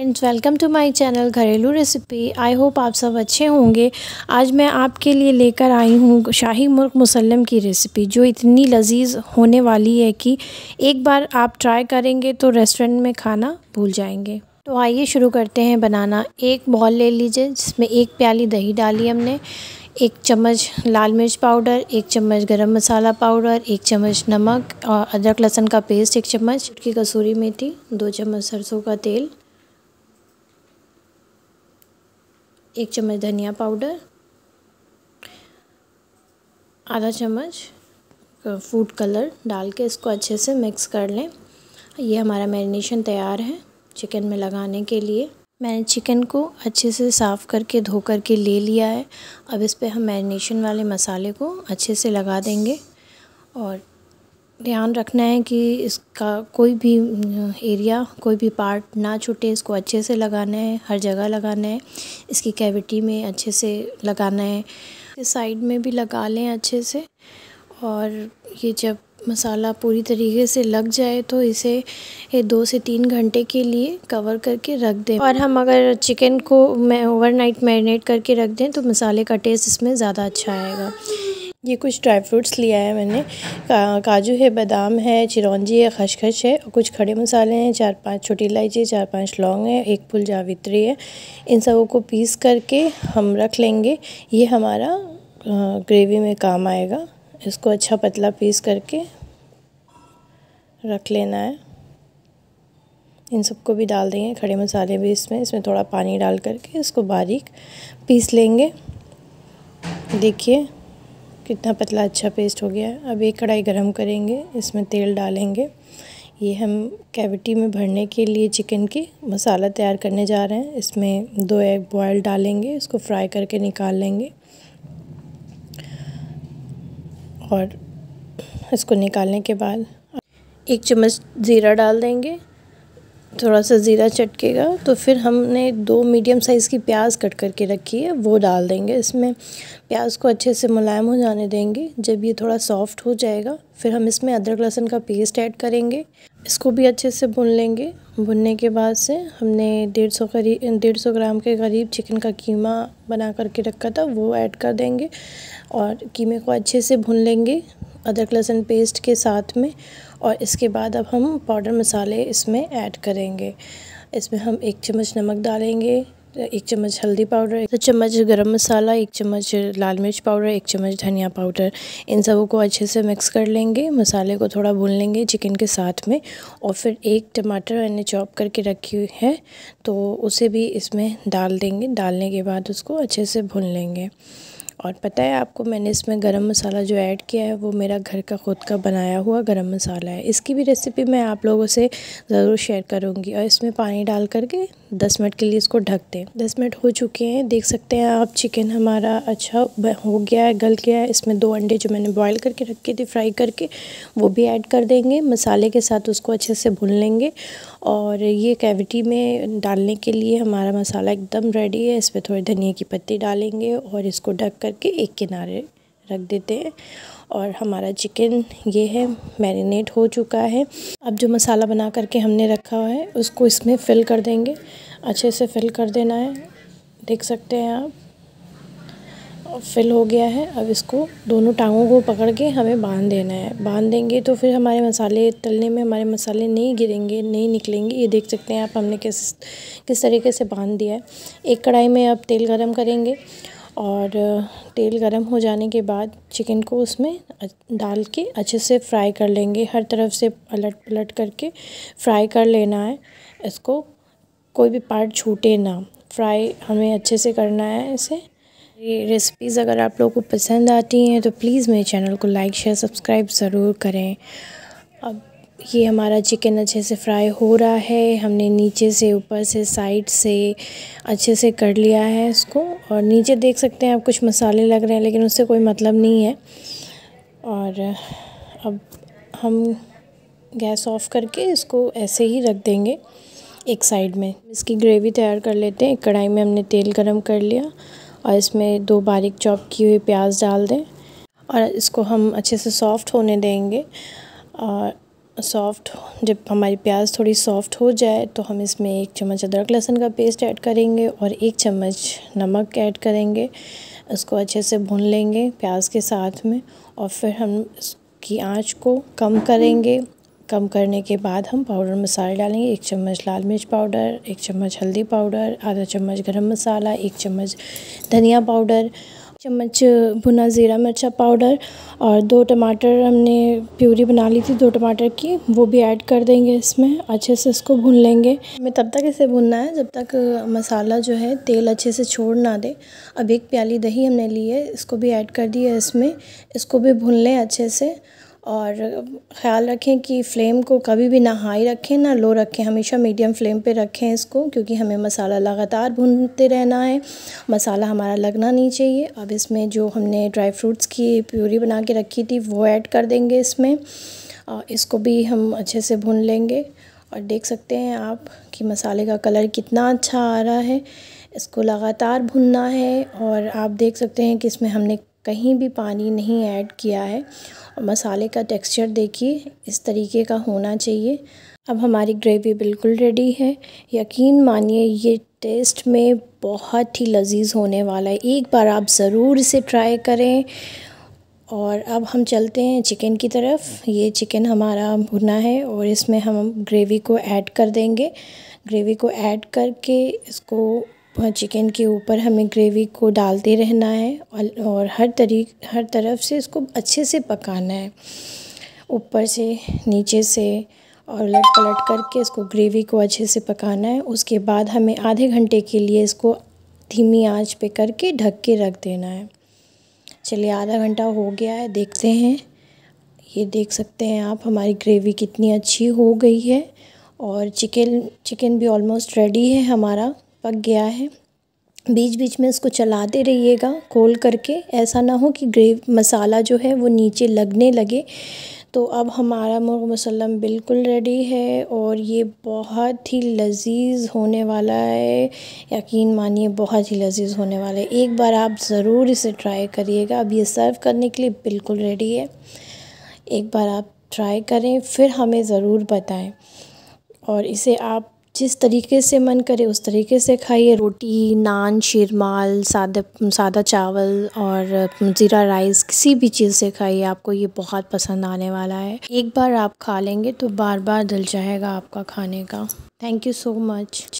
friends welcome to my channel घरेलू recipe I hope आप सब अच्छे होंगे आज मैं आपके लिए लेकर आई हूँ शाही मुर्ग मुसलम की रेसिपी जो इतनी लजीज होने वाली है कि एक बार आप ट्राई करेंगे तो रेस्टोरेंट में खाना भूल जाएंगे तो आइए शुरू करते हैं बनाना एक बॉल ले लीजिए जिसमें एक प्याली दही डाली हमने एक चम्मच लाल मिर्च पाउडर एक चम्मच गरम मसाला पाउडर एक चम्मच नमक और अदरक लहसन का पेस्ट एक चम्मच चुटकी कसूरी मेथी दो चम्मच सरसों का तेल एक चम्मच धनिया पाउडर आधा चम्मच फूड कलर डाल के इसको अच्छे से मिक्स कर लें ये हमारा मैरिनेशन तैयार है चिकन में लगाने के लिए मैंने चिकन को अच्छे से साफ़ करके धो कर के ले लिया है अब इस पर हम मैरिनेशन वाले मसाले को अच्छे से लगा देंगे और ध्यान रखना है कि इसका कोई भी एरिया कोई भी पार्ट ना छूटे इसको अच्छे से लगाना है हर जगह लगाना है इसकी कैविटी में अच्छे से लगाना है इस साइड में भी लगा लें अच्छे से और ये जब मसाला पूरी तरीके से लग जाए तो इसे दो से तीन घंटे के लिए कवर करके रख दें और हम अगर चिकन को मैं ओवरनाइट मैरिनेट करके रख दें तो मसाले का टेस्ट इसमें ज़्यादा अच्छा आएगा ये कुछ ड्राई फ्रूट्स लिया है मैंने का, काजू है बादाम है चिरौंजी है खशखश है और कुछ खड़े मसाले हैं चार पांच छोटी इलायची चार पांच लौंग है एक फुल जावित्री है इन सबों को पीस करके हम रख लेंगे ये हमारा ग्रेवी में काम आएगा इसको अच्छा पतला पीस करके रख लेना है इन सबको भी डाल देंगे खड़े मसाले भी इसमें इसमें थोड़ा पानी डाल करके इसको बारीक पीस लेंगे देखिए कितना पतला अच्छा पेस्ट हो गया है अब एक कढ़ाई गरम करेंगे इसमें तेल डालेंगे ये हम कैविटी में भरने के लिए चिकन की मसाला तैयार करने जा रहे हैं इसमें दो एग बॉयल डालेंगे इसको फ्राई करके निकाल लेंगे और इसको निकालने के बाद एक चम्मच ज़ीरा डाल देंगे थोड़ा सा ज़ीरा चटकेगा तो फिर हमने दो मीडियम साइज़ की प्याज कट करके रखी है वो डाल देंगे इसमें प्याज को अच्छे से मुलायम हो जाने देंगे जब ये थोड़ा सॉफ्ट हो जाएगा फिर हम इसमें अदरक लहसुन का पेस्ट ऐड करेंगे इसको भी अच्छे से भुन लेंगे भुनने के बाद से हमने डेढ़ सौ करीब डेढ़ सौ ग्राम के करीब चिकन का कीमा बना करके रखा था वो ऐड कर देंगे और कीमे को अच्छे से भुन लेंगे अदरक लहसुन पेस्ट के साथ में और इसके बाद अब हम पाउडर मसाले इसमें ऐड करेंगे इसमें हम एक चम्मच नमक डालेंगे एक चम्मच हल्दी पाउडर एक चम्मच गरम मसाला एक चम्मच लाल मिर्च पाउडर एक चम्मच धनिया पाउडर इन सबों को अच्छे से मिक्स कर लेंगे मसाले को थोड़ा भून लेंगे चिकन के साथ में और फिर एक टमाटर मैंने चॉप करके रखी हुई है तो उसे भी इसमें डाल देंगे डालने के बाद उसको अच्छे से भून लेंगे और पता है आपको मैंने इसमें गरम मसाला जो ऐड किया है वो मेरा घर का ख़ुद का बनाया हुआ गरम मसाला है इसकी भी रेसिपी मैं आप लोगों से ज़रूर शेयर करूँगी और इसमें पानी डाल करके दस मिनट के लिए इसको ढक दें दस मिनट हो चुके हैं देख सकते हैं आप चिकन हमारा अच्छा हो गया है गल गया है इसमें दो अंडे जो मैंने बॉईल करके रखे थे फ्राई करके वो भी ऐड कर देंगे मसाले के साथ उसको अच्छे से भून लेंगे और ये कैविटी में डालने के लिए हमारा मसाला एकदम रेडी है इस पर थोड़ी धनिया की पत्ती डालेंगे और इसको ढक करके एक किनारे रख देते हैं और हमारा चिकन ये है मैरिनेट हो चुका है अब जो मसाला बना करके हमने रखा हुआ है उसको इसमें फिल कर देंगे अच्छे से फिल कर देना है देख सकते हैं आप फिल हो गया है अब इसको दोनों टांगों को पकड़ के हमें बांध देना है बांध देंगे तो फिर हमारे मसाले तलने में हमारे मसाले नहीं गिरेंगे नहीं निकलेंगे ये देख सकते हैं आप हमने किस किस तरीके से बांध दिया है एक कढ़ाई में अब तेल गरम करेंगे और तेल गरम हो जाने के बाद चिकन को उसमें डाल के अच्छे से फ्राई कर लेंगे हर तरफ से पलट पलट करके फ्राई कर लेना है इसको कोई भी पार्ट छूटे ना फ्राई हमें अच्छे से करना है इसे ये रेसिपीज़ अगर आप लोगों को पसंद आती हैं तो प्लीज़ मेरे चैनल को लाइक शेयर सब्सक्राइब ज़रूर करें ये हमारा चिकन अच्छे से फ्राई हो रहा है हमने नीचे से ऊपर से साइड से अच्छे से कर लिया है इसको और नीचे देख सकते हैं आप कुछ मसाले लग रहे हैं लेकिन उससे कोई मतलब नहीं है और अब हम गैस ऑफ करके इसको ऐसे ही रख देंगे एक साइड में इसकी ग्रेवी तैयार कर लेते हैं एक कढ़ाई में हमने तेल गरम कर लिया और इसमें दो बारीक चॉप की हुई प्याज डाल दें और इसको हम अच्छे से सॉफ्ट होने देंगे और सॉफ्ट जब हमारी प्याज थोड़ी सॉफ्ट हो जाए तो हम इसमें एक चम्मच अदरक लहसुन का पेस्ट ऐड करेंगे और एक चम्मच नमक ऐड करेंगे उसको अच्छे से भून लेंगे प्याज के साथ में और फिर हम इसकी आंच को कम करेंगे कम करने के बाद हम पाउडर मसाले डालेंगे एक चम्मच लाल मिर्च पाउडर एक चम्मच हल्दी पाउडर आधा चम्मच गरम मसाला एक चम्मच धनिया पाउडर चम्मच भुना ज़ीरा मिर्चा पाउडर और दो टमाटर हमने प्यूरी बना ली थी दो टमाटर की वो भी ऐड कर देंगे इसमें अच्छे से इसको भून लेंगे हमें तब तक इसे भूनना है जब तक मसाला जो है तेल अच्छे से छोड़ ना दे अब एक प्याली दही हमने ली है इसको भी ऐड कर दिया इसमें इसको भी भून लें अच्छे से और ख़्याल रखें कि फ्लेम को कभी भी ना हाई रखें ना लो रखें हमेशा मीडियम फ्लेम पे रखें इसको क्योंकि हमें मसाला लगातार भूनते रहना है मसाला हमारा लगना नहीं चाहिए अब इसमें जो हमने ड्राई फ्रूट्स की प्यूरी बना के रखी थी वो ऐड कर देंगे इसमें इसको भी हम अच्छे से भून लेंगे और देख सकते हैं आप कि मसाले का कलर कितना अच्छा आ रहा है इसको लगातार भुनना है और आप देख सकते हैं कि इसमें हमने कहीं भी पानी नहीं ऐड किया है और मसाले का टेक्सचर देखिए इस तरीके का होना चाहिए अब हमारी ग्रेवी बिल्कुल रेडी है यकीन मानिए ये टेस्ट में बहुत ही लजीज होने वाला है एक बार आप ज़रूर इसे ट्राई करें और अब हम चलते हैं चिकन की तरफ ये चिकन हमारा भुना है और इसमें हम ग्रेवी को ऐड कर देंगे ग्रेवी को ऐड करके इसको चिकन के ऊपर हमें ग्रेवी को डालते रहना है और हर तरी हर तरफ से इसको अच्छे से पकाना है ऊपर से नीचे से और उलट पलट करके इसको ग्रेवी को अच्छे से पकाना है उसके बाद हमें आधे घंटे के लिए इसको धीमी आंच पे करके ढक के रख देना है चलिए आधा घंटा हो गया है देखते हैं ये देख सकते हैं आप हमारी ग्रेवी कितनी अच्छी हो गई है और चिकन चिकन भी ऑलमोस्ट रेडी है हमारा पक गया है बीच बीच में इसको चलाते रहिएगा खोल करके ऐसा ना हो कि ग्रेव मसाला जो है वो नीचे लगने लगे तो अब हमारा मुर्ग मसलम बिल्कुल रेडी है और ये बहुत ही लजीज होने वाला है यकीन मानिए बहुत ही लजीज होने वाला है एक बार आप ज़रूर इसे ट्राई करिएगा अब ये सर्व करने के लिए बिल्कुल रेडी है एक बार आप ट्राई करें फिर हमें ज़रूर बताएं और इसे आप जिस तरीके से मन करे उस तरीके से खाइए रोटी नान शीरमाल सादा सादा चावल और ज़ीरा राइस किसी भी चीज़ से खाइए आपको ये बहुत पसंद आने वाला है एक बार आप खा लेंगे तो बार बार दिल चाहेगा आपका खाने का थैंक यू सो मच